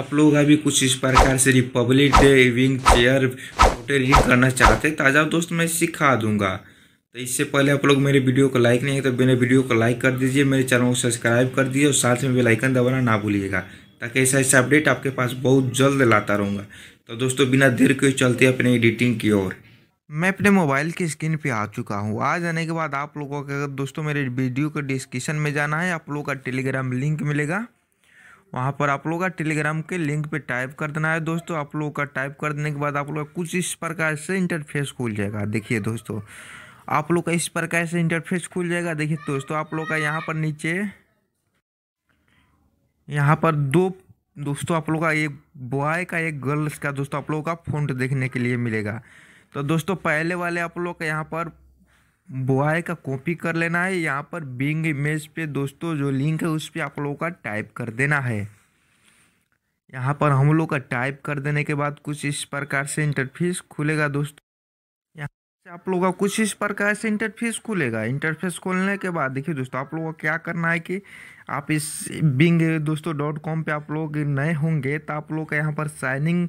आप लोग अभी कुछ इस प्रकार से republic day wing chair photo edit करना चाहते हैं तो दोस्त मैं सिखा दूंगा तो इससे पहले आप लोग मेरे वीडियो को लाइक नहीं है तो मेरे वीडियो को लाइक कर दीजिए मेरे चैनल को सब्सक्राइब कर दीजिए और साथ में बेलाइकन दबाना ना भूलिएगा ताकि ऐसा ऐसा अपडेट आपके पास बहुत जल्द लाता रहूँगा तो दोस्तों बिना देर के चलते अपने एडिटिंग की ओर मैं अपने मोबाइल की स्क्रीन पे आ चुका हूँ आ जाने के बाद आप लोगों को अगर दोस्तों मेरे वीडियो के डिस्क्रिप्शन में जाना है आप लोगों का टेलीग्राम लिंक मिलेगा वहाँ पर आप लोग का टेलीग्राम के लिंक पे टाइप कर देना है दोस्तों आप लोगों का टाइप कर देने के बाद आप लोग का कुछ इस प्रकार से इंटरफेस खुल जाएगा देखिए दोस्तों आप लोग का इस प्रकार से इंटरफेस खुल जाएगा देखिए दोस्तों आप लोग का यहाँ पर नीचे यहाँ पर दो दोस्तों आप लोग का एक बॉय का एक गर्ल्स का दोस्तों आप लोगों का फोन देखने के लिए मिलेगा तो दोस्तों पहले वाले आप लोग का यहाँ पर बुआई का कॉपी कर लेना है यहाँ पर बिंग इमेज पे दोस्तों जो लिंक है उस पर आप लोगों का टाइप कर देना है यहाँ पर हम लोग का टाइप कर देने के बाद कुछ इस प्रकार से इंटरफेस खुलेगा दोस्तों यहाँ से आप लोगों का कुछ इस प्रकार से इंटरफेस खुलेगा इंटरफेस खोलने के बाद देखिए दोस्तों आप लोगों का क्या करना है कि आप इस बिंग दोस्तों डॉट कॉम पर आप लोग नए होंगे तो आप लोग का यहाँ पर साइनिंग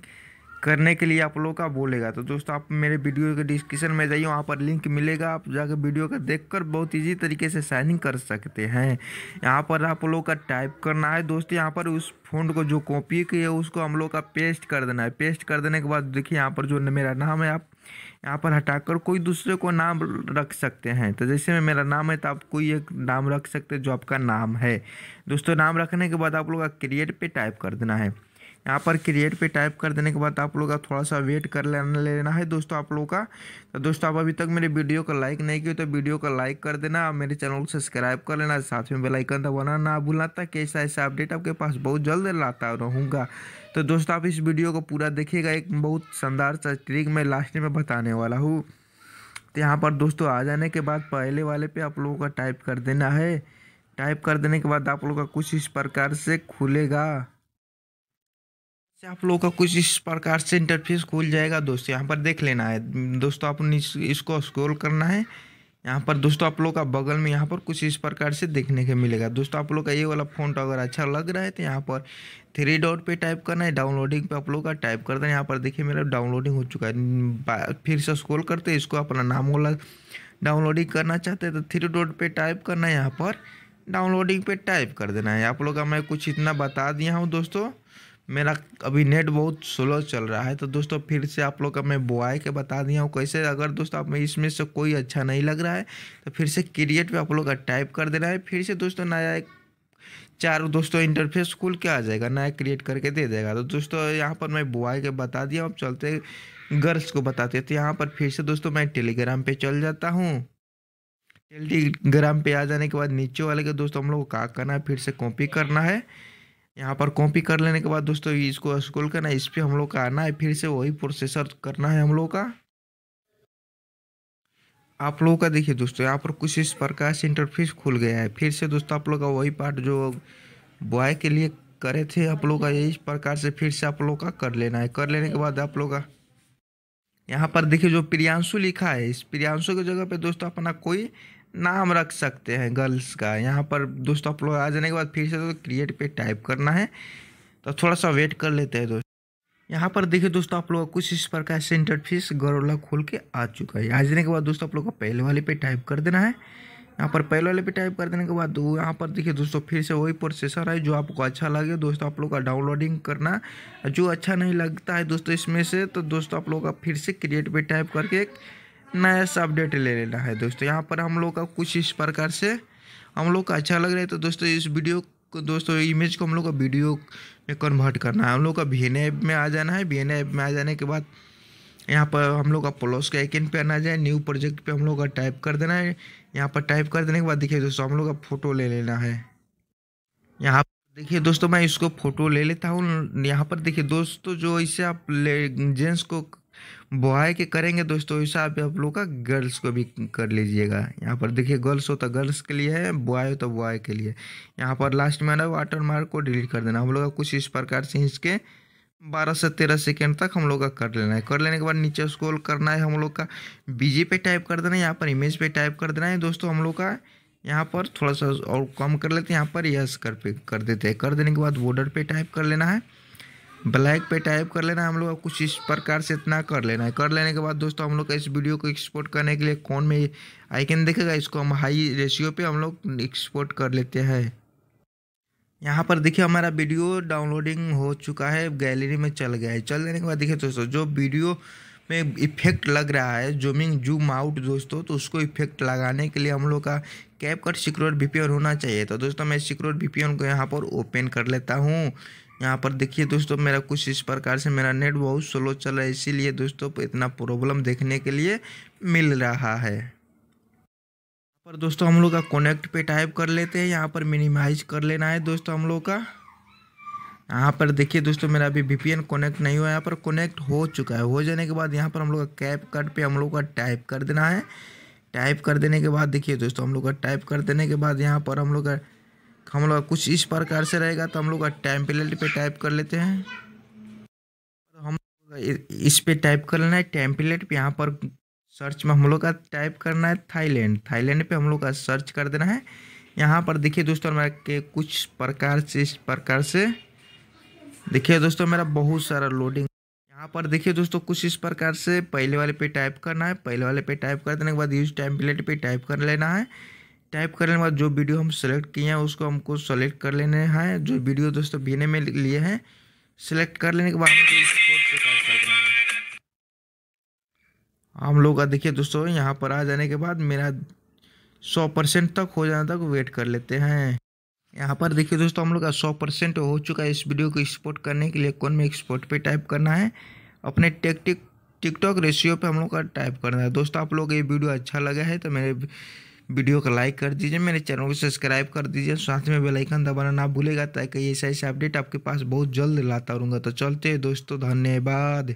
करने के लिए आप लोगों का बोलेगा तो दोस्तों आप मेरे वीडियो के डिस्क्रिप्शन में जाइए वहाँ पर लिंक मिलेगा आप जाकर वीडियो का देखकर बहुत इजी तरीके से साइनिंग कर सकते हैं यहाँ पर आप लोगों का टाइप करना है दोस्तों यहाँ पर उस फोन को जो कॉपी की है उसको हम लोग का पेस्ट कर देना है पेस्ट कर देने के बाद देखिए यहाँ पर जो मेरा नाम है आप यहाँ पर हटाकर कोई दूसरे को नाम रख सकते हैं तो जैसे में मेरा नाम है तो आप कोई एक नाम रख सकते हैं जो आपका नाम है दोस्तों नाम रखने के बाद आप लोग का क्रिएट पे टाइप कर देना है यहाँ पर क्रिएट पे टाइप कर देने के बाद आप लोग का थोड़ा सा वेट कर लेना लेना है दोस्तों आप लोगों का तो दोस्तों आप अभी तक मेरे वीडियो को लाइक नहीं किए तो वीडियो को लाइक कर देना और मेरे चैनल को सब्सक्राइब कर लेना साथ में बेलाइकन दबाना ना भूलना था कैसा ऐसा अपडेट आपके पास बहुत जल्द लाता रहूँगा तो दोस्तों आप इस वीडियो को पूरा देखिएगा एक बहुत शानदार सा ट्रिक मैं लास्ट में बताने वाला हूँ तो यहाँ पर दोस्तों आ जाने के बाद पहले वाले पे आप लोगों का टाइप कर देना है टाइप कर देने के बाद आप लोगों का कुछ इस प्रकार से खुलेगा से आप लोगों का कुछ इस प्रकार से इंटरफेस खुल जाएगा दोस्तों यहाँ पर देख लेना है दोस्तों आप इसको स्क्रोल करना है यहाँ पर दोस्तों आप लोग का बगल में यहाँ पर कुछ इस प्रकार से देखने को मिलेगा दोस्तों आप लोग का ये वाला फ़ॉन्ट अगर अच्छा लग रहा है तो यहाँ पर थ्री डॉट पे टाइप करना है डाउनलोडिंग पे आप लोग का टाइप करना है यहाँ पर देखिए मेरा डाउनलोडिंग हो चुका है फिर से स्क्रॉल करते हैं इसको अपना नाम वाला डाउनलोडिंग करना चाहते हैं तो थ्री डॉट पर टाइप करना है यहाँ पर डाउनलोडिंग पे टाइप कर देना है आप लोग का मैं कुछ इतना बता दिया हूँ दोस्तों मेरा अभी नेट बहुत स्लो चल रहा है तो दोस्तों फिर से आप लोग का मैं बुआ के बता दिया हूँ कैसे अगर दोस्तों आप में इसमें से कोई अच्छा नहीं लग रहा है तो फिर से क्रिएट पे आप लोग का टाइप कर देना है फिर से दोस्तों नया एक चार दोस्तों इंटरफेस खुल के आ जाएगा नया क्रिएट करके दे देगा तो दोस्तों यहाँ पर मैं बुआ के बता दिया हूँ चलते गर्ल्स को बताते तो यहाँ पर फिर से दोस्तों मैं टेलीग्राम पर चल जाता हूँ टेलीग्राम पर आ जाने के बाद नीचे वाले के दोस्तों हम लोग को का करना है फिर से कॉपी करना है यहाँ पर कॉपी कर लेने के बाद दोस्तों इसको स्क्रॉल करना है इस पर हम लोग का आना है फिर से वही प्रोसेसर करना है हम लोग का आप लोगों का देखिए दोस्तों यहाँ पर कुछ इस प्रकार से इंटरफेस खुल गया है फिर से दोस्तों आप लोग का वही पार्ट जो बॉय के लिए करे थे आप लोग का इस प्रकार से फिर से आप लोग का कर लेना है कर लेने के बाद आप लोग का यहाँ पर देखिए जो प्रियांशु लिखा है इस प्रियांशु की जगह पे दोस्तों अपना कोई नाम रख सकते हैं गर्ल्स का यहाँ पर दोस्तों आप लोग आ जाने के बाद फिर से क्रिएट तो पे टाइप करना है तो थोड़ा सा वेट कर लेते हैं दोस्तों यहाँ पर देखिए दोस्तों आप लोग कुछ इस प्रकार से इंटरफेस गरोला खोल के आ चुका है आ जाने के बाद दोस्तों आप लोग को पहले वाले पे टाइप कर देना है यहाँ पर पहले वाले पे टाइप कर देने के बाद यहाँ पर देखिए दोस्तों फिर से वही प्रोसेसर है जो आपको अच्छा लगे दोस्तों आप लोग का डाउनलोडिंग करना जो अच्छा नहीं लगता है दोस्तों इसमें से तो दोस्तों आप लोग का फिर से क्रिएट पे टाइप करके नया सा अपडेट ले लेना है दोस्तों यहाँ पर हम लोग का कुछ इस प्रकार से हम लोग का अच्छा लग रहा है तो दोस्तों इस वीडियो को दोस्तों इमेज को हम लोग का वीडियो में कन्वर्ट करना है हम लोग का वी ऐप में आ जाना है वी ऐप में आ जाने के बाद यहाँ पर हम लोग का प्लस का आइकन पे आना जाए न्यू प्रोजेक्ट पे हम लोग का टाइप कर देना है यहाँ पर टाइप कर देने के बाद देखिए दोस्तों हम लोग का फ़ोटो ले लेना है यहाँ देखिए दोस्तों मैं इसको फ़ोटो ले लेता हूँ यहाँ पर देखिए दोस्तों जो इसे आप ले जेंट्स को बॉय के करेंगे दोस्तों हिसाब पे आप लोग का गर्ल्स को भी कर लीजिएगा यहाँ पर देखिए गर्ल्स हो तो गर्ल्स के लिए है बॉय हो तो बॉय के लिए यहाँ पर लास्ट में ना वाटर मार्क को डिलीट कर देना हम लोग का कुछ इस प्रकार से इसके बारह से तेरह सेकेंड तक हम लोग का कर लेना है कर लेने के बाद नीचे स्क्रॉल करना है हम लोग का बीजे पे टाइप कर देना है यहाँ पर इमेज पे टाइप कर देना है दोस्तों हम लोग का यहाँ पर थोड़ा सा और कम कर लेते हैं यहाँ पर यस कर पे कर देते हैं कर देने के बाद बॉर्डर पे टाइप कर लेना है ब्लैक पे टाइप कर लेना है हम लोग कुछ इस प्रकार से इतना कर लेना है कर लेने के बाद दोस्तों हम लोग का इस वीडियो को एक्सपोर्ट करने के लिए कौन में आइकन देखेगा इसको हम हाई रेशियो पे हम लोग एक्सपोर्ट कर लेते हैं यहाँ पर देखिए हमारा वीडियो डाउनलोडिंग हो चुका है गैलरी में चल गया है चल देने के बाद देखिए दोस्तों जो वीडियो में इफेक्ट लग रहा है जूमिंग जूम आउट दोस्तों तो उसको इफेक्ट लगाने के लिए हम लोग का कैप कट सिक्योर वीपीएन होना चाहिए तो दोस्तों मैं सिक्योर वीपीएन को यहाँ पर ओपन कर लेता हूँ यहाँ पर देखिए दोस्तों मेरा कुछ इस प्रकार से मेरा नेट बहुत स्लो चल रहा है इसीलिए दोस्तों इतना प्रॉब्लम देखने के लिए मिल रहा है पर दोस्तों हम लोग का कनेक्ट पे टाइप कर लेते हैं यहाँ पर मिनिमाइज कर लेना है दोस्तों हम लोग का यहाँ पर देखिए दोस्तों मेरा अभी वी कनेक्ट नहीं हुआ यहाँ पर कनेक्ट हो चुका है हो जाने के बाद यहाँ पर हम लोग का कैप कट पर हम लोग का टाइप कर देना है टाइप कर देने के बाद देखिए दोस्तों हम लोग का टाइप कर देने के बाद यहाँ पर हम लोग का हम लोग कुछ इस प्रकार से रहेगा तो हम लोग टाइम पेनल्टी पे टाइप कर लेते हैं हम इस पे टाइप कर लेना है टाइम पेनल्टी पे यहाँ पर सर्च में हम लोग का टाइप करना है थाईलैंड थाईलैंड पे हम लोग का सर्च कर देना है यहाँ पर देखिए दोस्तों मेरा के कुछ प्रकार से इस प्रकार से देखिए दोस्तों मेरा बहुत सारा लोडिंग यहाँ पर देखिए दोस्तों कुछ इस प्रकार से पहले वाले पे टाइप करना है पहले वाले पे टाइप कर देने के बाद यूज टाइम प्लेट पे टाइप कर लेना है टाइप करने के बाद जो वीडियो हम सेलेक्ट किए हैं उसको हमको सेलेक्ट कर लेने हैं जो वीडियो दोस्तों भीने में लिए हैं सेलेक्ट कर लेने के बाद हम लोग का देखिए दोस्तों यहाँ पर आ जाने के बाद मेरा सौ परसेंट तक हो जाने तक वेट कर लेते हैं यहाँ पर देखिए दोस्तों हम लोग का सौ परसेंट हो चुका है इस वीडियो को एक्सपोर्ट करने के लिए कौन में एक्सपोर्ट पे टाइप करना है अपने टेक्टिक टिकटॉक रेशियो पे हम लोग का टाइप करना है दोस्तों आप लोग ये वीडियो अच्छा लगा है तो मेरे वीडियो को लाइक कर दीजिए मेरे चैनल को सब्सक्राइब कर दीजिए साथ में बेल आइकन दबाना ना भूलेगा ताकि ऐसा ऐसा अपडेट आपके पास बहुत जल्द लाता रहूँगा तो चलते दोस्तों धन्यवाद